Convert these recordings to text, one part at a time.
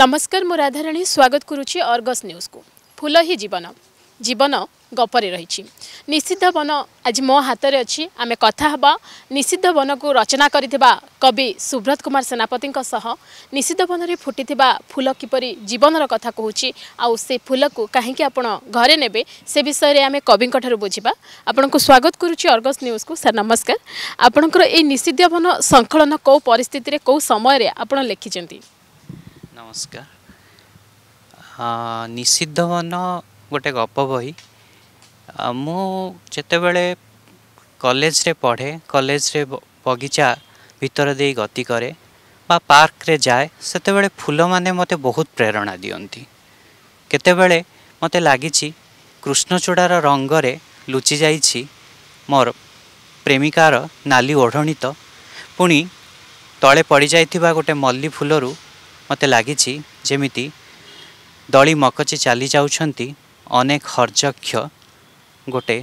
ନମସ୍କାର ମୁଁ ରାଧାରାଣୀ ସ୍ୱାଗତ କରୁଛି ଅର୍ଗସ୍ ନ୍ୟୁଜ୍କୁ ଫୁଲ ହିଁ ଜୀବନ ଜୀବନ ଗପରେ ରହିଛି ନିଷିଦ୍ଧ ବନ ଆଜି ମୋ ହାତରେ ଅଛି ଆମେ କଥା ହେବା ନିଷିଦ୍ଧ ବନକୁ ରଚନା କରିଥିବା କବି ସୁବ୍ରତ କୁମାର ସେନାପତିଙ୍କ ସହ ନିଷିଦ୍ଧ ବନରେ ଫୁଟିଥିବା ଫୁଲ କିପରି ଜୀବନର କଥା କହୁଛି ଆଉ ସେ ଫୁଲକୁ କାହିଁକି ଆପଣ ଘରେ ନେବେ ସେ ବିଷୟରେ ଆମେ କବିଙ୍କ ଠାରୁ ବୁଝିବା ଆପଣଙ୍କୁ ସ୍ୱାଗତ କରୁଛି ଅର୍ଗସ୍ ନ୍ୟୁଜ୍କୁ ସାର୍ ନମସ୍କାର ଆପଣଙ୍କର ଏଇ ନିଷିଦ୍ଧ ବନ ସଂକଳନ କେଉଁ ପରିସ୍ଥିତିରେ କେଉଁ ସମୟରେ ଆପଣ ଲେଖିଛନ୍ତି ନମସ୍କାର ନିଷିଦ୍ଧ ମନ ଗୋଟେ ଗପ ବହି ମୁଁ ଯେତେବେଳେ କଲେଜରେ ପଢ଼େ କଲେଜରେ ବଗିଚା ଭିତର ଦେଇ ଗତି କରେ ବା ପାର୍କରେ ଯାଏ ସେତେବେଳେ ଫୁଲମାନେ ମୋତେ ବହୁତ ପ୍ରେରଣା ଦିଅନ୍ତି କେତେବେଳେ ମୋତେ ଲାଗିଛି କୃଷ୍ଣଚୂଡ଼ାର ରଙ୍ଗରେ ଲୁଚିଯାଇଛି ମୋର ପ୍ରେମିକାର ନାଲି ଓଢ଼ଣୀ ତ ପୁଣି ତଳେ ପଡ଼ିଯାଇଥିବା ଗୋଟେ ମଲ୍ଲି ଫୁଲରୁ ମୋତେ ଲାଗିଛି ଯେମିତି ଦଳି ମକଚି ଚାଲି ଯାଉଛନ୍ତି ଅନେକ ହର୍ଯ୍ୟକ୍ଷ ଗୋଟେ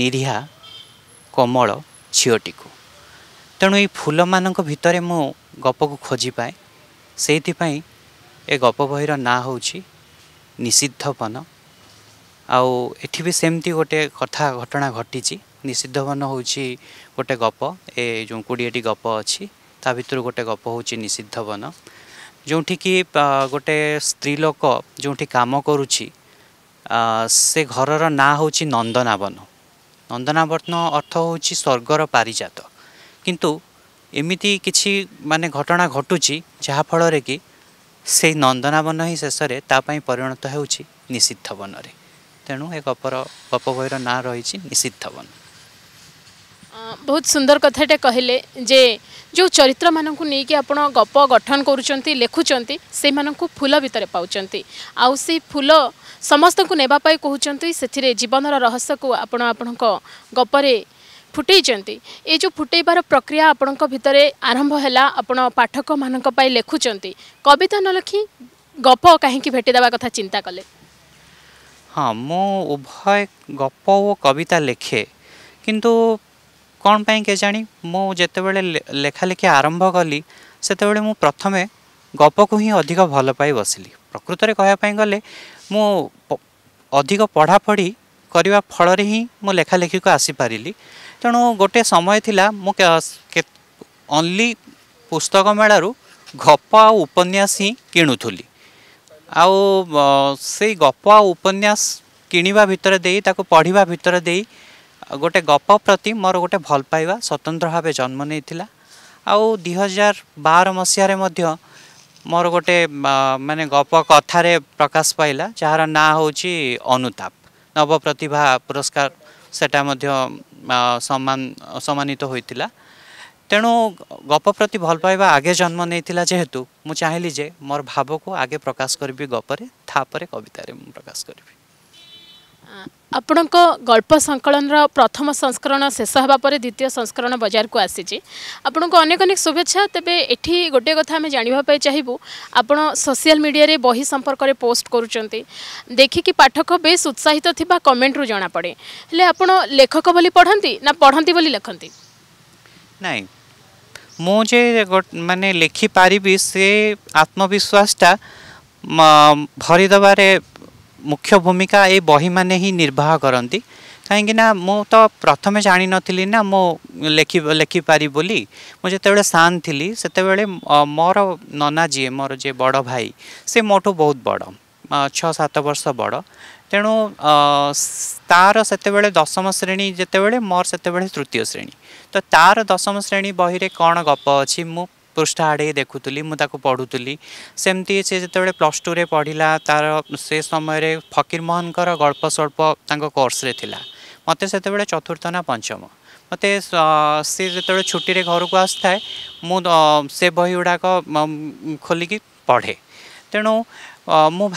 ନିରିହା କୋମଳ ଝିଅଟିକୁ ତେଣୁ ଏଇ ଫୁଲମାନଙ୍କ ଭିତରେ ମୁଁ ଗପକୁ ଖୋଜିପାଏ ସେଇଥିପାଇଁ ଏ ଗପ ବହିର ନାଁ ହେଉଛି ନିଷିଦ୍ଧପନ ଆଉ ଏଠି ବି ସେମିତି ଗୋଟେ କଥା ଘଟଣା ଘଟିଛି ନିଷିଦ୍ଧପନ ହେଉଛି ଗୋଟେ ଗପ ଏ ଯେଉଁ କୋଡ଼ିଏଟି ଗପ ଅଛି ତା ଭିତରୁ ଗୋଟେ ଗପ ହେଉଛି ନିଷିଦ୍ଧପନ ଯେଉଁଠିକି ଗୋଟେ ସ୍ତ୍ରୀ ଲୋକ ଯେଉଁଠି କାମ କରୁଛି ସେ ଘରର ନାଁ ହେଉଛି ନନ୍ଦନାବନ ନନ୍ଦନାବନ ଅର୍ଥ ହେଉଛି ସ୍ୱର୍ଗର ପାରିଜାତ କିନ୍ତୁ ଏମିତି କିଛି ମାନେ ଘଟଣା ଘଟୁଛି ଯାହାଫଳରେ କି ସେଇ ନନ୍ଦନାବନ ହିଁ ଶେଷରେ ତା ପାଇଁ ପରିଣତ ହେଉଛି ନିଷିଦ୍ଧ ବନରେ ତେଣୁ ଏ ଗପର ଗପ ବହିର ନାଁ ରହିଛି ନିଷିଦ୍ଧ ବନ ବହୁତ ସୁନ୍ଦର କଥାଟେ କହିଲେ ଯେ ଯେଉଁ ଚରିତ୍ରମାନଙ୍କୁ ନେଇକି ଆପଣ ଗପ ଗଠନ କରୁଛନ୍ତି ଲେଖୁଛନ୍ତି ସେମାନଙ୍କୁ ଫୁଲ ଭିତରେ ପାଉଛନ୍ତି ଆଉ ସେ ଫୁଲ ସମସ୍ତଙ୍କୁ ନେବା ପାଇଁ କହୁଛନ୍ତି ସେଥିରେ ଜୀବନର ରହସ୍ୟକୁ ଆପଣ ଆପଣଙ୍କ ଗପରେ ଫୁଟେଇଛନ୍ତି ଏ ଯେଉଁ ଫୁଟେଇବାର ପ୍ରକ୍ରିୟା ଆପଣଙ୍କ ଭିତରେ ଆରମ୍ଭ ହେଲା ଆପଣ ପାଠକମାନଙ୍କ ପାଇଁ ଲେଖୁଛନ୍ତି କବିତା ନଲେଖି ଗପ କାହିଁକି ଭେଟିଦେବା କଥା ଚିନ୍ତା କଲେ ହଁ ମୁଁ ଉଭୟ ଗପ ଓ କବିତା ଲେଖେ କିନ୍ତୁ କ'ଣ ପାଇଁ କେଜାଣି ମୁଁ ଯେତେବେଳେ ଲେଖାଲେଖି ଆରମ୍ଭ କଲି ସେତେବେଳେ ମୁଁ ପ୍ରଥମେ ଗପକୁ ହିଁ ଅଧିକ ଭଲ ପାଇ ବସିଲି ପ୍ରକୃତରେ କହିବା ପାଇଁ ଗଲେ ମୁଁ ଅଧିକ ପଢ଼ାପଢ଼ି କରିବା ଫଳରେ ହିଁ ମୁଁ ଲେଖାଲେଖିକୁ ଆସିପାରିଲି ତେଣୁ ଗୋଟିଏ ସମୟ ଥିଲା ମୁଁ ଓନ୍ଲି ପୁସ୍ତକ ମେଳାରୁ ଗପ ଆଉ ଉପନ୍ୟାସ ହିଁ କିଣୁଥିଲି ଆଉ ସେଇ ଗପ ଆଉ ଉପନ୍ୟାସ କିଣିବା ଭିତରେ ଦେଇ ତାକୁ ପଢ଼ିବା ଭିତରେ ଦେଇ ଗୋଟେ ଗପ ପ୍ରତି ମୋର ଗୋଟେ ଭଲ ପାଇବା ସ୍ୱତନ୍ତ୍ର ଭାବେ ଜନ୍ମ ନେଇଥିଲା ଆଉ ଦୁଇ ହଜାର ବାର ମସିହାରେ ମଧ୍ୟ ମୋର ଗୋଟେ ମାନେ ଗପ କଥାରେ ପ୍ରକାଶ ପାଇଲା ଯାହାର ନାଁ ହେଉଛି ଅନୁତାପ ନବପ୍ରତିଭା ପୁରସ୍କାର ସେଇଟା ମଧ୍ୟ ସମ୍ମାନ ସମ୍ମାନିତ ହୋଇଥିଲା ତେଣୁ ଗପ ପ୍ରତି ଭଲ ପାଇବା ଆଗେ ଜନ୍ମ ନେଇଥିଲା ଯେହେତୁ ମୁଁ ଚାହିଁଲି ଯେ ମୋର ଭାବକୁ ଆଗେ ପ୍ରକାଶ କରିବି ଗପରେ ତାପରେ କବିତାରେ ମୁଁ ପ୍ରକାଶ କରିବି ଆପଣଙ୍କ ଗଳ୍ପ ସଂକଳନର ପ୍ରଥମ ସଂସ୍କରଣ ଶେଷ ହେବା ପରେ ଦ୍ୱିତୀୟ ସଂସ୍କରଣ ବଜାରକୁ ଆସିଛି ଆପଣଙ୍କୁ ଅନେକ ଅନେକ ଶୁଭେଚ୍ଛା ତେବେ ଏଠି ଗୋଟିଏ କଥା ଆମେ ଜାଣିବା ପାଇଁ ଚାହିଁବୁ ଆପଣ ସୋସିଆଲ ମିଡ଼ିଆରେ ବହି ସମ୍ପର୍କରେ ପୋଷ୍ଟ କରୁଛନ୍ତି ଦେଖିକି ପାଠକ ବେଶ୍ ଉତ୍ସାହିତ ଥିବା କମେଣ୍ଟରୁ ଜଣାପଡ଼େ ହେଲେ ଆପଣ ଲେଖକ ବୋଲି ପଢ଼ନ୍ତି ନା ପଢ଼ନ୍ତି ବୋଲି ଲେଖନ୍ତି ନାଇଁ ମୁଁ ଯେ ମାନେ ଲେଖିପାରିବି ସେ ଆତ୍ମବିଶ୍ୱାସଟା ଭରିଦେବାରେ ମୁଖ୍ୟ ଭୂମିକା ଏ ବହିମାନେ ହିଁ ନିର୍ବାହ କରନ୍ତି କାହିଁକିନା ମୁଁ ତ ପ୍ରଥମେ ଜାଣିନଥିଲି ନା ମୁଁ ଲେଖି ଲେଖିପାରି ବୋଲି ମୁଁ ଯେତେବେଳେ ସାନ୍ ଥିଲି ସେତେବେଳେ ମୋର ନନା ଯିଏ ମୋର ଯିଏ ବଡ଼ ଭାଇ ସେ ମୋଠୁ ବହୁତ ବଡ଼ ଛଅ ସାତ ବର୍ଷ ବଡ଼ ତେଣୁ ତା'ର ସେତେବେଳେ ଦଶମ ଶ୍ରେଣୀ ଯେତେବେଳେ ମୋର ସେତେବେଳେ ତୃତୀୟ ଶ୍ରେଣୀ ତ ତା'ର ଦଶମ ଶ୍ରେଣୀ ବହିରେ କ'ଣ ଗପ ଅଛି ମୁଁ पृष्ठ आडे देखुली म पढुली सेमती से जति प्लस रे पढिला तारे समयर फकिर मोहनको गल्पस्वल कोर्स मत चतुर्थ न सि जति घर को आसिए म से बहि गुडक खोलिक पढे तेणु म मु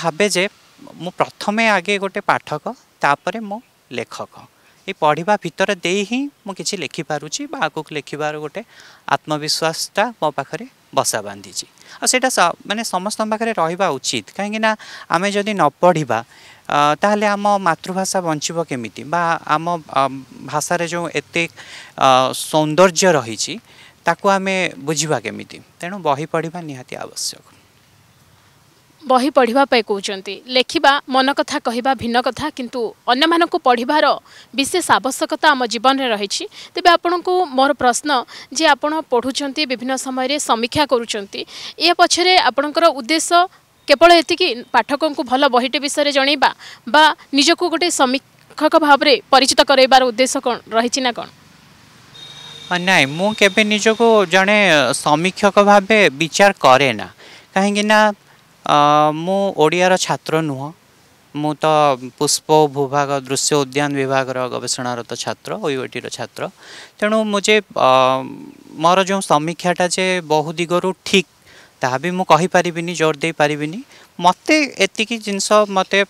मथमे आगे गोटे पाठक त मु लेखक ଏଇ ପଢ଼ିବା ଭିତରେ ଦେଇ ହିଁ ମୁଁ କିଛି ଲେଖିପାରୁଛି ବା ଆଗକୁ ଲେଖିବାର ଗୋଟେ ଆତ୍ମବିଶ୍ୱାସଟା ମୋ ପାଖରେ ବସା ବାନ୍ଧିଛି ଆଉ ସେଇଟା ମାନେ ସମସ୍ତଙ୍କ ପାଖରେ ରହିବା ଉଚିତ କାହିଁକିନା ଆମେ ଯଦି ନ ପଢ଼ିବା ତାହେଲେ ଆମ ମାତୃଭାଷା ବଞ୍ଚିବ କେମିତି ବା ଆମ ଭାଷାରେ ଯେଉଁ ଏତେ ସୌନ୍ଦର୍ଯ୍ୟ ରହିଛି ତାକୁ ଆମେ ବୁଝିବା କେମିତି ତେଣୁ ବହି ପଢ଼ିବା ନିହାତି ଆବଶ୍ୟକ ବହି ପଢ଼ିବା ପାଇଁ କହୁଛନ୍ତି ଲେଖିବା ମନ କଥା କହିବା ଭିନ୍ନ କଥା କିନ୍ତୁ ଅନ୍ୟମାନଙ୍କୁ ପଢ଼ିବାର ବିଶେଷ ଆବଶ୍ୟକତା ଆମ ଜୀବନରେ ରହିଛି ତେବେ ଆପଣଙ୍କୁ ମୋର ପ୍ରଶ୍ନ ଯେ ଆପଣ ପଢ଼ୁଛନ୍ତି ବିଭିନ୍ନ ସମୟରେ ସମୀକ୍ଷା କରୁଛନ୍ତି ଏ ପଛରେ ଆପଣଙ୍କର ଉଦ୍ଦେଶ୍ୟ କେବଳ ଏତିକି ପାଠକଙ୍କୁ ଭଲ ବହିଟି ବିଷୟରେ ଜଣାଇବା ବା ନିଜକୁ ଗୋଟେ ସମୀକ୍ଷକ ଭାବରେ ପରିଚିତ କରାଇବାର ଉଦ୍ଦେଶ୍ୟ କ'ଣ ରହିଛି ନା କ'ଣ ନାଇଁ ମୁଁ କେବେ ନିଜକୁ ଜଣେ ସମୀକ୍ଷକ ଭାବେ ବିଚାର କରେ ନା କାହିଁକିନା छात्र ओडार मु म पुष्प भूभाग दृश्य उद्यान विभाग र गवेषणारत छात्र, ओटी र छणु म जो समीक्षाटा चाहिँ बहुदिगरूक् ताबी मै पारि जोरै पारि मते यतिकि जिस म भे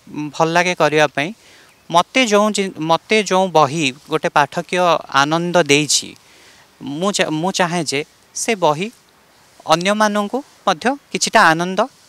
म जो मते जो बहि गटे पाठकीय आनन्द मु चाहे बहि अन्य किटा आनन्द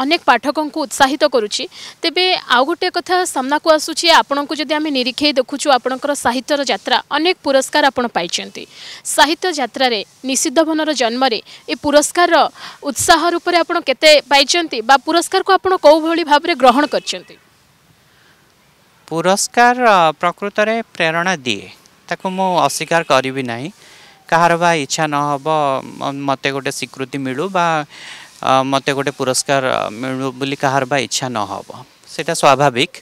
ଅନେକ ପାଠକଙ୍କୁ ଉତ୍ସାହିତ କରୁଛି ତେବେ ଆଉ ଗୋଟିଏ କଥା ସାମ୍ନାକୁ ଆସୁଛି ଆପଣଙ୍କୁ ଯଦି ଆମେ ନିରୀକ୍ଷେଇ ଦେଖୁଛୁ ଆପଣଙ୍କର ସାହିତ୍ୟର ଯାତ୍ରା ଅନେକ ପୁରସ୍କାର ଆପଣ ପାଇଛନ୍ତି ସାହିତ୍ୟ ଯାତ୍ରାରେ ନିଷିଦ୍ଧବନର ଜନ୍ମରେ ଏ ପୁରସ୍କାରର ଉତ୍ସାହ ରୂପରେ ଆପଣ କେତେ ପାଇଛନ୍ତି ବା ପୁରସ୍କାରକୁ ଆପଣ କେଉଁଭଳି ଭାବରେ ଗ୍ରହଣ କରିଛନ୍ତି ପୁରସ୍କାର ପ୍ରକୃତରେ ପ୍ରେରଣା ଦିଏ ତାକୁ ମୁଁ ଅସ୍ୱୀକାର କରିବି ନାହିଁ କାହାର ବା ଇଚ୍ଛା ନହେବ ମୋତେ ଗୋଟେ ସ୍ୱୀକୃତି ମିଳୁ ବା ମୋତେ ଗୋଟେ ପୁରସ୍କାର ମିଳୁ ବୋଲି କାହାର ବା ଇଚ୍ଛା ନ ହେବ ସେଇଟା ସ୍ୱାଭାବିକ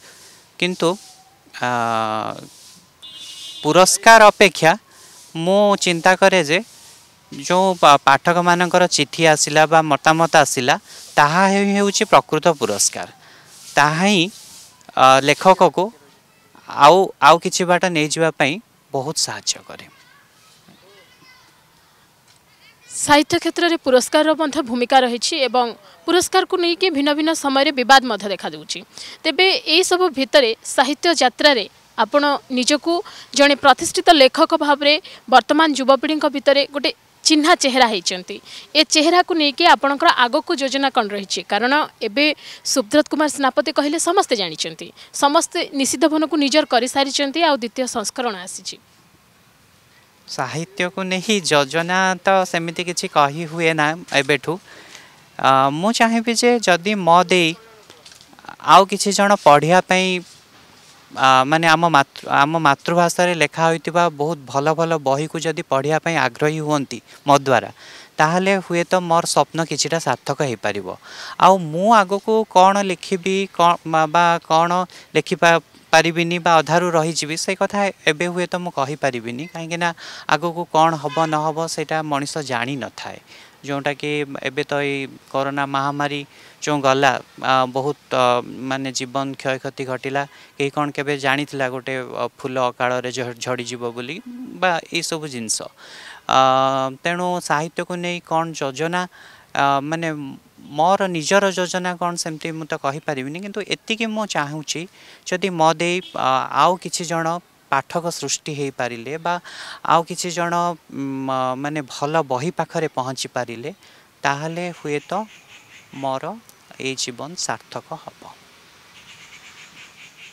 କିନ୍ତୁ ପୁରସ୍କାର ଅପେକ୍ଷା ମୁଁ ଚିନ୍ତା କରେ ଯେ ଯେଉଁ ପାଠକମାନଙ୍କର ଚିଠି ଆସିଲା ବା ମତାମତ ଆସିଲା ତାହା ହେଉଛି ପ୍ରକୃତ ପୁରସ୍କାର ତାହା ହିଁ ଲେଖକକୁ ଆଉ ଆଉ କିଛି ବାଟ ନେଇଯିବା ପାଇଁ ବହୁତ ସାହାଯ୍ୟ କରେ ସାହିତ୍ୟ କ୍ଷେତ୍ରରେ ପୁରସ୍କାରର ମଧ୍ୟ ଭୂମିକା ରହିଛି ଏବଂ ପୁରସ୍କାରକୁ ନେଇକି ଭିନ୍ନ ଭିନ୍ନ ସମୟରେ ବିବାଦ ମଧ୍ୟ ଦେଖାଦେଉଛି ତେବେ ଏହିସବୁ ଭିତରେ ସାହିତ୍ୟ ଯାତ୍ରାରେ ଆପଣ ନିଜକୁ ଜଣେ ପ୍ରତିଷ୍ଠିତ ଲେଖକ ଭାବରେ ବର୍ତ୍ତମାନ ଯୁବପିଢ଼ିଙ୍କ ଭିତରେ ଗୋଟେ ଚିହ୍ନା ଚେହେରା ହୋଇଛନ୍ତି ଏ ଚେହେରାକୁ ନେଇକି ଆପଣଙ୍କର ଆଗକୁ ଯୋଜନା କ'ଣ ରହିଛି କାରଣ ଏବେ ସୁବ୍ରତ କୁମାର ସେନାପତି କହିଲେ ସମସ୍ତେ ଜାଣିଛନ୍ତି ସମସ୍ତେ ନିଷିଦ୍ଧ ଭନକୁ ନିଜର କରିସାରିଛନ୍ତି ଆଉ ଦ୍ୱିତୀୟ ସଂସ୍କରଣ ଆସିଛି ସାହିତ୍ୟକୁ ନେଇ ଯୋଜନା ତ ସେମିତି କିଛି କହି ହୁଏ ନା ଏବେଠୁ ମୁଁ ଚାହିଁବି ଯେ ଯଦି ମୋ ଦେଇ ଆଉ କିଛି ଜଣ ପଢ଼ିବା ପାଇଁ ମାନେ ଆମ ମାତୃ ଆମ ମାତୃଭାଷାରେ ଲେଖା ହୋଇଥିବା ବହୁତ ଭଲ ଭଲ ବହିକୁ ଯଦି ପଢ଼ିବା ପାଇଁ ଆଗ୍ରହୀ ହୁଅନ୍ତି ମୋ ଦ୍ୱାରା ତାହେଲେ ହୁଏତ ମୋର ସ୍ୱପ୍ନ କିଛିଟା ସାର୍ଥକ ହେଇପାରିବ ଆଉ ମୁଁ ଆଗକୁ କ'ଣ ଲେଖିବି କ'ଣ ବା କ'ଣ ଲେଖିବା ପାରିବିନି ବା ଅଧାରୁ ରହିଯିବି ସେ କଥା ଏବେ ହୁଏତ ମୁଁ କହିପାରିବିନି କାହିଁକିନା ଆଗକୁ କ'ଣ ହେବ ନ ହେବ ସେଇଟା ମଣିଷ ଜାଣିନଥାଏ ଯେଉଁଟାକି ଏବେ ତ ଏଇ କରୋନା ମହାମାରୀ ଯେଉଁ ଗଲା ବହୁତ ମାନେ ଜୀବନ କ୍ଷୟକ୍ଷତି ଘଟିଲା କେହି କ'ଣ କେବେ ଜାଣିଥିଲା ଗୋଟେ ଫୁଲ ଅକାଳରେ ଝଡ଼ିଯିବ ବୋଲି ବା ଏଇସବୁ ଜିନିଷ ତେଣୁ ସାହିତ୍ୟକୁ ନେଇ କ'ଣ ଯୋଜନା ମାନେ ମୋର ନିଜର ଯୋଜନା କ'ଣ ସେମିତି ମୁଁ ତ କହିପାରିବିନି କିନ୍ତୁ ଏତିକି ମୁଁ ଚାହୁଁଛି ଯଦି ମୋ ଦେଇ ଆଉ କିଛି ଜଣ ପାଠକ ସୃଷ୍ଟି ହୋଇପାରିଲେ ବା ଆଉ କିଛି ଜଣ ମାନେ ଭଲ ବହି ପାଖରେ ପହଞ୍ଚି ପାରିଲେ ତାହେଲେ ହୁଏତ ମୋର ଏଇ ଜୀବନ ସାର୍ଥକ ହେବ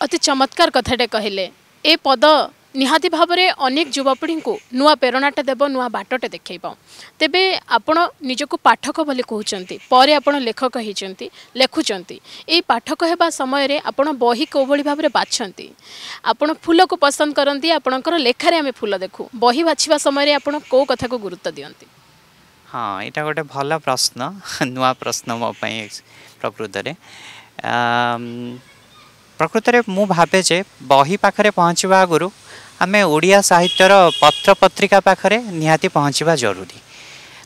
ଅତି ଚମତ୍କାର କଥାଟେ କହିଲେ ଏ ପଦ ନିହାତି ଭାବରେ ଅନେକ ଯୁବପିଢ଼ିଙ୍କୁ ନୂଆ ପ୍ରେରଣାଟା ଦେବ ନୂଆ ବାଟଟେ ଦେଖେଇବ ତେବେ ଆପଣ ନିଜକୁ ପାଠକ ବୋଲି କହୁଛନ୍ତି ପରେ ଆପଣ ଲେଖକ ହେଇଛନ୍ତି ଲେଖୁଛନ୍ତି ଏଇ ପାଠକ ହେବା ସମୟରେ ଆପଣ ବହି କେଉଁଭଳି ଭାବରେ ବାଛନ୍ତି ଆପଣ ଫୁଲକୁ ପସନ୍ଦ କରନ୍ତି ଆପଣଙ୍କର ଲେଖାରେ ଆମେ ଫୁଲ ଦେଖୁ ବହି ବାଛିବା ସମୟରେ ଆପଣ କେଉଁ କଥାକୁ ଗୁରୁତ୍ୱ ଦିଅନ୍ତି ହଁ ଏଇଟା ଗୋଟେ ଭଲ ପ୍ରଶ୍ନ ନୂଆ ପ୍ରଶ୍ନ ମୋ ପାଇଁ ପ୍ରକୃତରେ ପ୍ରକୃତରେ ମୁଁ ଭାବେ ଯେ ବହି ପାଖରେ ପହଞ୍ଚିବା ଆଗରୁ आमे ओडिया साहित्यर र पत्र पत्रिका पाखा निहति पहुँचा जरुरी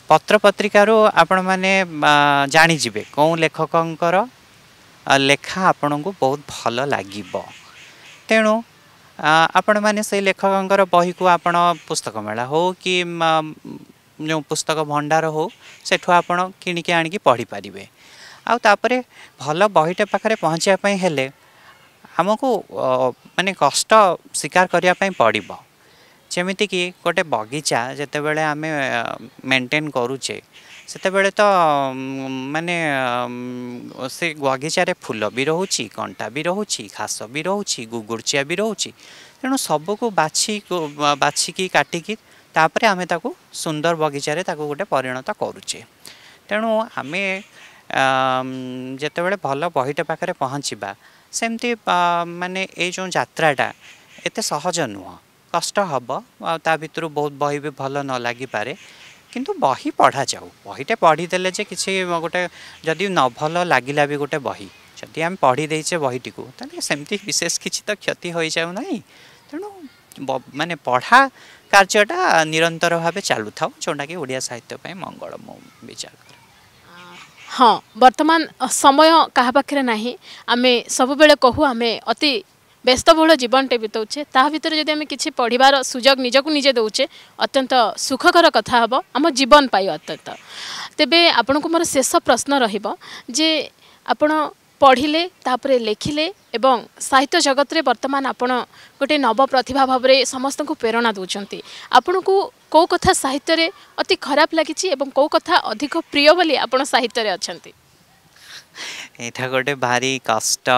पत्र पत्राहरू आप जा को लेखक लेखा आपण को बहुत भाग्य तेणु आपण से लेखक बही को आउँछ पुस्तक मेला हो कि जो पुस्तक भण्डार हौ सो आपणिक आणिक पढिपारे आउँदै भए बहिटे पाख्या पहचापि हो ଆମକୁ ମାନେ କଷ୍ଟ ସ୍ୱୀକାର କରିବା ପାଇଁ ପଡ଼ିବ ଯେମିତିକି ଗୋଟେ ବଗିଚା ଯେତେବେଳେ ଆମେ ମେଣ୍ଟେନ୍ କରୁଛେ ସେତେବେଳେ ତ ମାନେ ସେ ବଗିଚାରେ ଫୁଲ ବି ରହୁଛି କଣ୍ଟା ବି ରହୁଛି ଘାସ ବି ରହୁଛି ଗୁଗୁର୍ଚିଆ ବି ରହୁଛି ତେଣୁ ସବୁକୁ ବାଛି ବାଛିକି କାଟିକି ତାପରେ ଆମେ ତାକୁ ସୁନ୍ଦର ବଗିଚାରେ ତାକୁ ଗୋଟେ ପରିଣତ କରୁଛେ ତେଣୁ ଆମେ ଯେତେବେଳେ ଭଲ ବହିଟା ପାଖରେ ପହଞ୍ଚିବା ସେମିତି ମାନେ ଏଇ ଯେଉଁ ଯାତ୍ରାଟା ଏତେ ସହଜ ନୁହଁ କଷ୍ଟ ହେବ ଆଉ ତା ଭିତରୁ ବହୁତ ବହି ବି ଭଲ ନ ଲାଗିପାରେ କିନ୍ତୁ ବହି ପଢ଼ାଯାଉ ବହିଟେ ପଢ଼ିଦେଲେ ଯେ କିଛି ଗୋଟେ ଯଦି ନ ଭଲ ଲାଗିଲା ବି ଗୋଟେ ବହି ଯଦି ଆମେ ପଢ଼ିଦେଇଛେ ବହିଟିକୁ ତାହେଲେ ସେମିତି ବିଶେଷ କିଛି ତ କ୍ଷତି ହୋଇଯାଉ ନାହିଁ ତେଣୁ ମାନେ ପଢ଼ା କାର୍ଯ୍ୟଟା ନିରନ୍ତର ଭାବେ ଚାଲୁଥାଉ ଯେଉଁଟାକି ଓଡ଼ିଆ ସାହିତ୍ୟ ପାଇଁ ମଙ୍ଗଳ ମୁଁ ବିଚାର କରେ ହଁ ବର୍ତ୍ତମାନ ସମୟ କାହା ପାଖରେ ନାହିଁ ଆମେ ସବୁବେଳେ କହୁ ଆମେ ଅତି ବ୍ୟସ୍ତବହୁଳ ଜୀବନଟେ ବିତାଉଛେ ତାହା ଭିତରେ ଯଦି ଆମେ କିଛି ପଢ଼ିବାର ସୁଯୋଗ ନିଜକୁ ନିଜେ ଦେଉଛେ ଅତ୍ୟନ୍ତ ସୁଖକର କଥା ହେବ ଆମ ଜୀବନ ପାଇଁ ଅତ୍ୟନ୍ତ ତେବେ ଆପଣଙ୍କୁ ମୋର ଶେଷ ପ୍ରଶ୍ନ ରହିବ ଯେ ଆପଣ एवं साहित्य रे वर्तमान आपण गोटे नव प्रतिभा भाव सम प्रेरणा देउँछ आपो कथा साहित्य अति खराब कथा अधिक प्रिय बोली आप साहित्य यता भारी कष्ट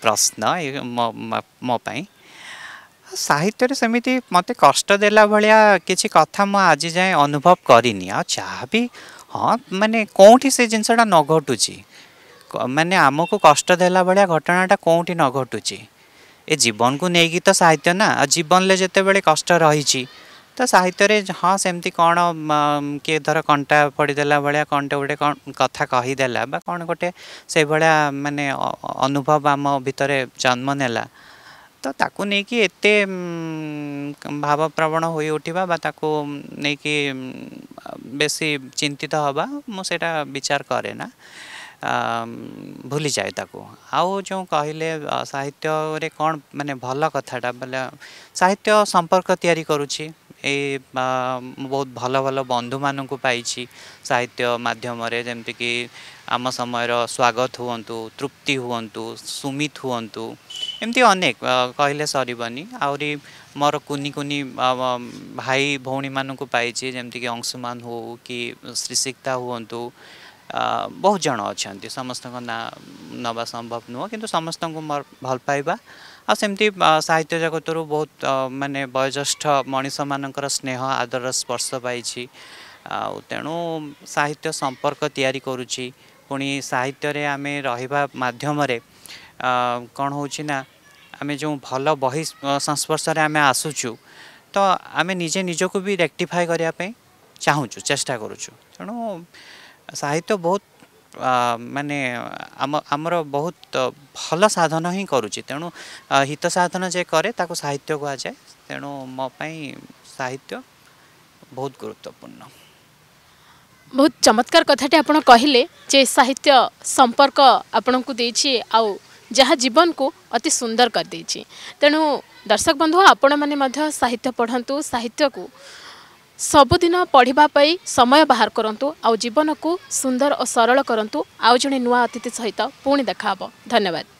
प्रश्न मै साहित्यले सिति मत कष्ट देला भिया कथा म आज अनुभव कि चाहे है कोषा नघटु ମାନେ ଆମକୁ କଷ୍ଟ ଦେଲା ଭଳିଆ ଘଟଣାଟା କେଉଁଠି ନ ଘଟୁଛି ଏ ଜୀବନକୁ ନେଇକି ତ ସାହିତ୍ୟ ନା ଆଉ ଜୀବନରେ ଯେତେବେଳେ କଷ୍ଟ ରହିଛି ତ ସାହିତ୍ୟରେ ହଁ ସେମିତି କ'ଣ କିଏ ଧର କଣ୍ଟା ପଡ଼ିଦେଲା ଭଳିଆ କ'ଣଟେ ଗୋଟେ କ'ଣ କଥା କହିଦେଲା ବା କ'ଣ ଗୋଟେ ସେଇଭଳିଆ ମାନେ ଅନୁଭବ ଆମ ଭିତରେ ଜନ୍ମ ନେଲା ତ ତାକୁ ନେଇକି ଏତେ ଭାବପ୍ରବଣ ହୋଇ ଉଠିବା ବା ତାକୁ ନେଇକି ବେଶୀ ଚିନ୍ତିତ ହେବା ମୁଁ ସେଇଟା ବିଚାର କରେ ନା भुलिएताको आउ जो कहिले साहित्यले कि भला कथा साहित्य सम्पर्क इयरी कि ए बहुत भन्नु बन्धु म पाँच साहित्य माध्यमले कि आम समय रो स्वागत हुँ तृप्ति हवतु सुमित हुन्ु एमि अनेक कहिले सरबि आउरी म कु भाइ भउन पाँच्ति अंशुमा हौ कि श्रीसिक्ता हौ बहुत बहुज अनि समस्त ना न सम्भव नुहे सम म भलपा साहित्य जगतहरू बहुत मे बयोज्येष्ठ मनिस म स्नेह आदर स्पर्श पाँच आउ तेणु साहित्य सम्पर्क तिरि पि साहित्यले आम र माध्यमे कन् हो जो भल बहि संस्पर्शा आम आसुछु त आमे निजे को भी निजको विक्टिफाई चाहछु चेष्टा गर्छु त ସାହିତ୍ୟ ବହୁତ ମାନେ ଆମ ଆମର ବହୁତ ଭଲ ସାଧନ ହିଁ କରୁଛି ତେଣୁ ହିତ ସାଧନ ଯେ କରେ ତାକୁ ସାହିତ୍ୟ କୁହାଯାଏ ତେଣୁ ମୋ ପାଇଁ ସାହିତ୍ୟ ବହୁତ ଗୁରୁତ୍ୱପୂର୍ଣ୍ଣ ବହୁତ ଚମତ୍କାର କଥାଟି ଆପଣ କହିଲେ ଯେ ସାହିତ୍ୟ ସମ୍ପର୍କ ଆପଣଙ୍କୁ ଦେଇଛି ଆଉ ଯାହା ଜୀବନକୁ ଅତି ସୁନ୍ଦର କରିଦେଇଛି ତେଣୁ ଦର୍ଶକ ବନ୍ଧୁ ଆପଣମାନେ ମଧ୍ୟ ସାହିତ୍ୟ ପଢ଼ନ୍ତୁ ସାହିତ୍ୟକୁ ସବୁଦିନ ପଢ଼ିବା ପାଇଁ ସମୟ ବାହାର କରନ୍ତୁ ଆଉ ଜୀବନକୁ ସୁନ୍ଦର ଓ ସରଳ କରନ୍ତୁ ଆଉ ଜଣେ ନୂଆ ଅତିଥି ସହିତ ପୁଣି ଦେଖାହେବ ଧନ୍ୟବାଦ